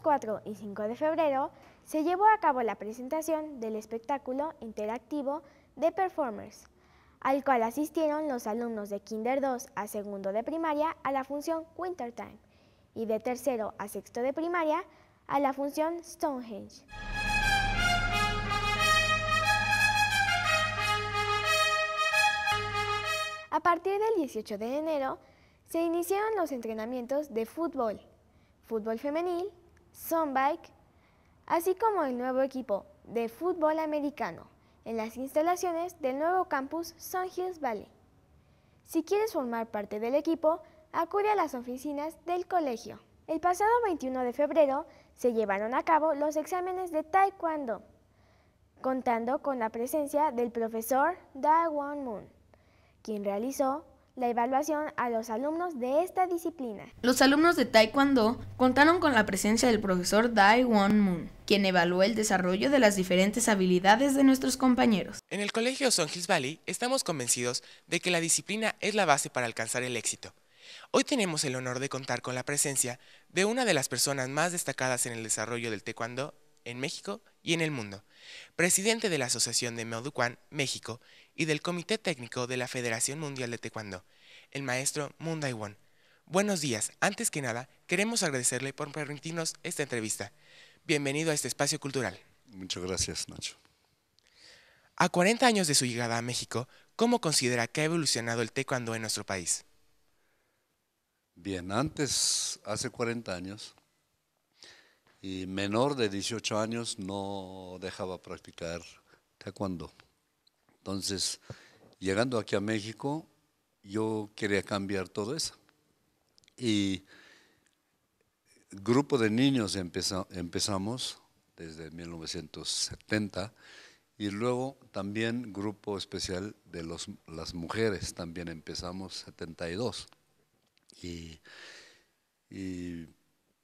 4 y 5 de febrero se llevó a cabo la presentación del espectáculo interactivo de Performers, al cual asistieron los alumnos de Kinder 2 a segundo de primaria a la función Wintertime y de tercero a sexto de primaria a la función Stonehenge. A partir del 18 de enero se iniciaron los entrenamientos de fútbol, fútbol femenil, Sunbike, así como el nuevo equipo de fútbol americano en las instalaciones del nuevo campus Sun Hills Valley. Si quieres formar parte del equipo, acude a las oficinas del colegio. El pasado 21 de febrero se llevaron a cabo los exámenes de Taekwondo, contando con la presencia del profesor Da Won Moon, quien realizó la evaluación a los alumnos de esta disciplina. Los alumnos de Taekwondo contaron con la presencia del profesor Dai Won Moon, quien evaluó el desarrollo de las diferentes habilidades de nuestros compañeros. En el Colegio Son Hills Valley estamos convencidos de que la disciplina es la base para alcanzar el éxito. Hoy tenemos el honor de contar con la presencia de una de las personas más destacadas en el desarrollo del taekwondo en México y en el mundo, presidente de la Asociación de Meoduquan, México y del Comité Técnico de la Federación Mundial de Taekwondo, el maestro Moon won Buenos días, antes que nada, queremos agradecerle por permitirnos esta entrevista. Bienvenido a este espacio cultural. Muchas gracias, Nacho. A 40 años de su llegada a México, ¿cómo considera que ha evolucionado el taekwondo en nuestro país? Bien, antes, hace 40 años, y menor de 18 años no dejaba practicar taekwondo. Entonces, llegando aquí a México, yo quería cambiar todo eso. Y grupo de niños empezamos desde 1970 y luego también grupo especial de las mujeres, también empezamos 72. Y,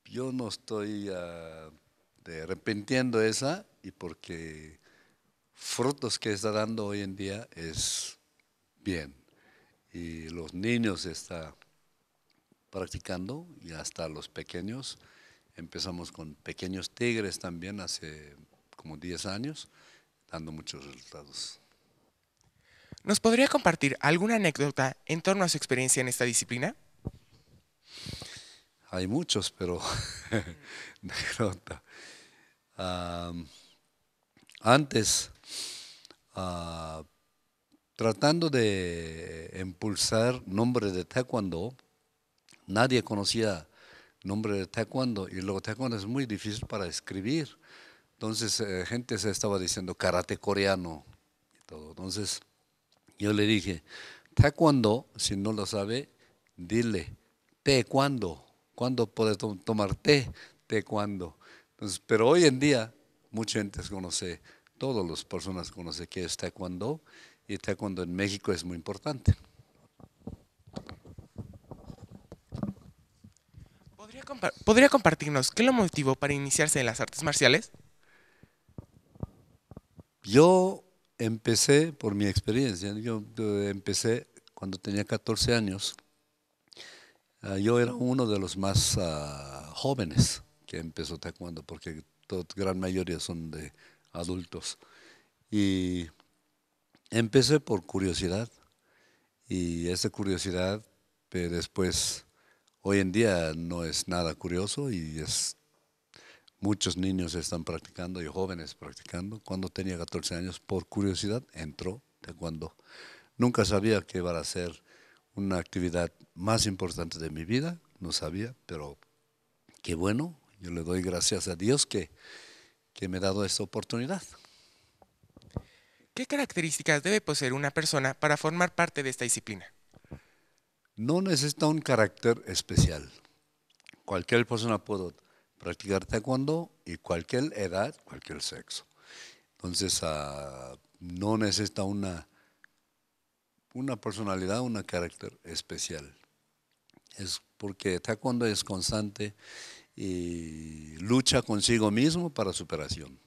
yo no estoy ah, de arrepintiendo esa y porque frutos que está dando hoy en día es bien. Y los niños están practicando y hasta los pequeños. Empezamos con pequeños tigres también hace como 10 años, dando muchos resultados. ¿Nos podría compartir alguna anécdota en torno a su experiencia en esta disciplina? Hay muchos, pero antes ah, tratando de impulsar nombres de taekwondo, nadie conocía nombre de taekwondo y luego taekwondo es muy difícil para escribir. Entonces eh, gente se estaba diciendo karate coreano y todo. Entonces yo le dije, taekwondo, si no lo sabe, dile te cuando, cuándo puedes tomar té, te Entonces, pero hoy en día mucha gente conoce, todas las personas conocen qué es taekwondo y taekwondo en México es muy importante. ¿Podría, compartirnos qué lo motivó para iniciarse en las artes marciales? Yo empecé por mi experiencia, yo empecé cuando tenía 14 años. Ah, yo era uno de los más ah, jóvenes que empezó taekwondo porque gran mayoría son de adultos. Y empecé por curiosidad. Y esa curiosidad, que después, hoy en día no es nada curioso y es muchos niños están practicando y jóvenes practicando. Cuando tenía 14 años, por curiosidad, entró de cuando Nunca sabía que iba a ser una actividad más importante de mi vida, no sabía, pero qué bueno yo le doy gracias a Dios que, me ha dado esta oportunidad. ¿Qué características debe poseer una persona para formar parte de esta disciplina? No necesita un carácter especial. Cualquier persona puede practicar taekwondo y cualquier edad, cualquier sexo. Entonces, ah, no necesita una, una personalidad, un carácter especial. Es porque taekwondo es constante y lucha consigo mismo para superación.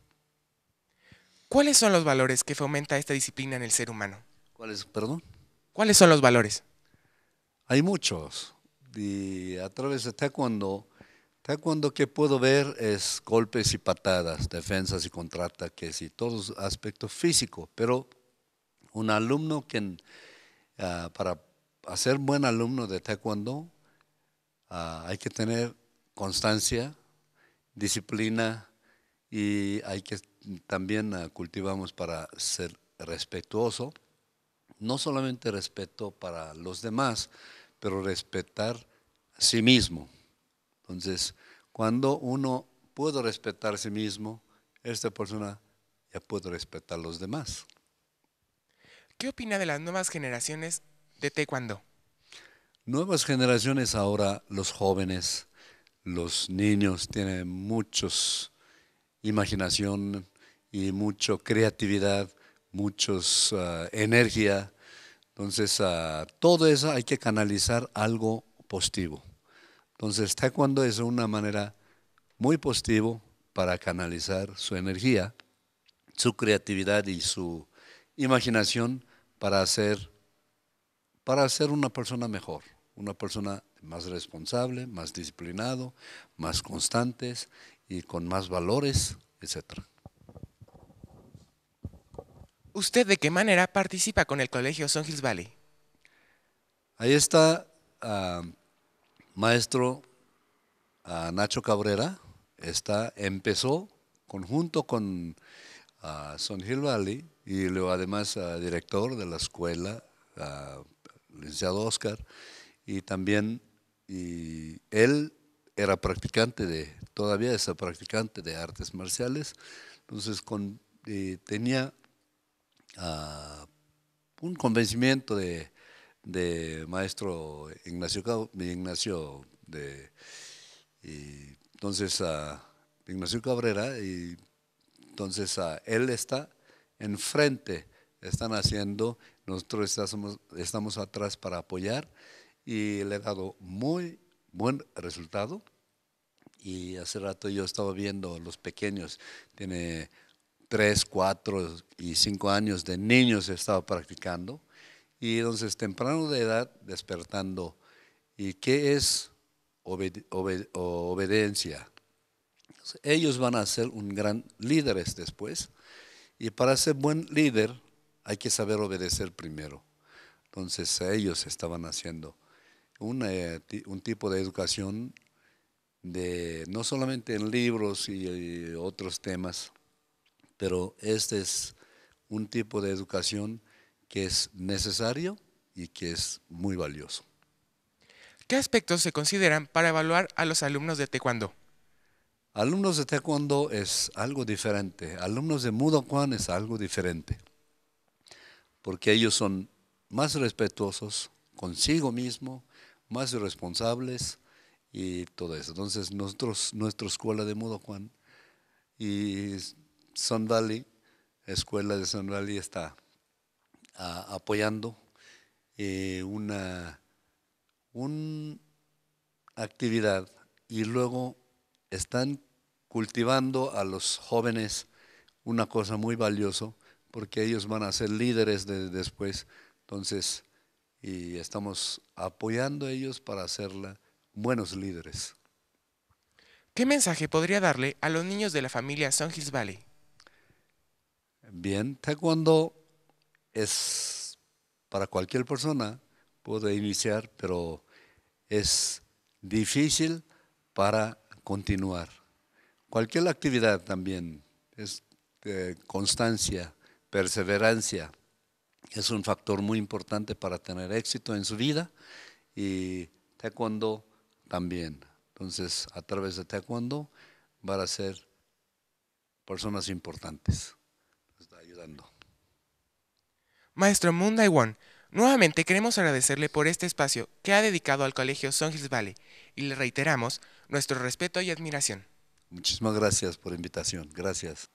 ¿Cuáles son los valores que fomenta esta disciplina en el ser humano? ¿Cuáles, perdón? ¿Cuáles son los valores? Hay muchos. Y a través de taekwondo, taekwondo que puedo ver es golpes y patadas, defensas y contrataques y todos aspectos físicos. Pero un alumno que ah, para ser buen alumno de taekwondo ah, hay que tener constancia, disciplina y hay que también cultivamos para ser respetuoso, no solamente respeto para los demás, pero respetar a sí mismo. Entonces, cuando uno puede respetar a sí mismo, esta persona ya puede respetar a los demás. ¿Qué opina de las nuevas generaciones de taekwondo? Nuevas generaciones ahora, los jóvenes, los niños tienen muchos imaginación y mucha creatividad, mucha ah, energía. Entonces, ah, todo eso hay que canalizar algo positivo. Entonces, está cuando es una manera muy positiva para canalizar su energía, su creatividad y su imaginación para para ser una persona mejor una persona más responsable, más disciplinado, más constantes y con más valores, etcétera. ¿Usted de qué manera participa con el Colegio Son Hills Valley? Ahí está ah, maestro ah, Nacho Cabrera, está, empezó conjunto con ah, Son Hill Valley y luego además director de la escuela, licenciado Oscar, y también y él era practicante de, todavía es practicante de artes marciales, entonces eh, tenía ah, un convencimiento de, maestro Ignacio, Ignacio de, y, entonces ah, Ignacio Cabrera y entonces ah, él está enfrente, están haciendo, nosotros estamos, estamos atrás para apoyar y le he dado muy buen resultado. Y hace rato yo estaba viendo los pequeños, tiene tres, cuatro y cinco años de niños estaba practicando. Y entonces temprano de edad despertando. ¿Y qué es obediencia? ellos van a ser un gran líderes después. Y para ser buen líder hay que saber obedecer primero. Entonces ellos estaban haciendo. Eh, un tipo de educación de no solamente en libros y, otros temas, pero este es un tipo de educación que es necesario y que es muy valioso. ¿Qué aspectos se consideran para evaluar a los alumnos de Taekwondo? Alumnos de Taekwondo es algo diferente, alumnos de Mudo Kwan es algo diferente, porque ellos son más respetuosos consigo mismo más irresponsables y todo eso. Entonces, nosotros, nuestra escuela de Mudo Juan y Valley, escuela de Valley está apoyando eh, una, actividad y luego están cultivando a los jóvenes una cosa muy valiosa porque ellos van a ser líderes de, después. Entonces, y estamos apoyando a ellos para hacerla buenos líderes. ¿Qué mensaje podría darle a los niños de la familia Sun Hills Valley? Bien, taekwondo es para cualquier persona, puede iniciar, pero es difícil para continuar. Cualquier actividad también es de eh, constancia, perseverancia es un factor muy importante para tener éxito en su vida y taekwondo también. Entonces, a través de taekwondo van a ser personas importantes. está ayudando. Maestro Moon Won, nuevamente queremos agradecerle por este espacio que ha dedicado al Colegio Son Valley y le reiteramos nuestro respeto y admiración. Muchísimas gracias por la invitación. Gracias.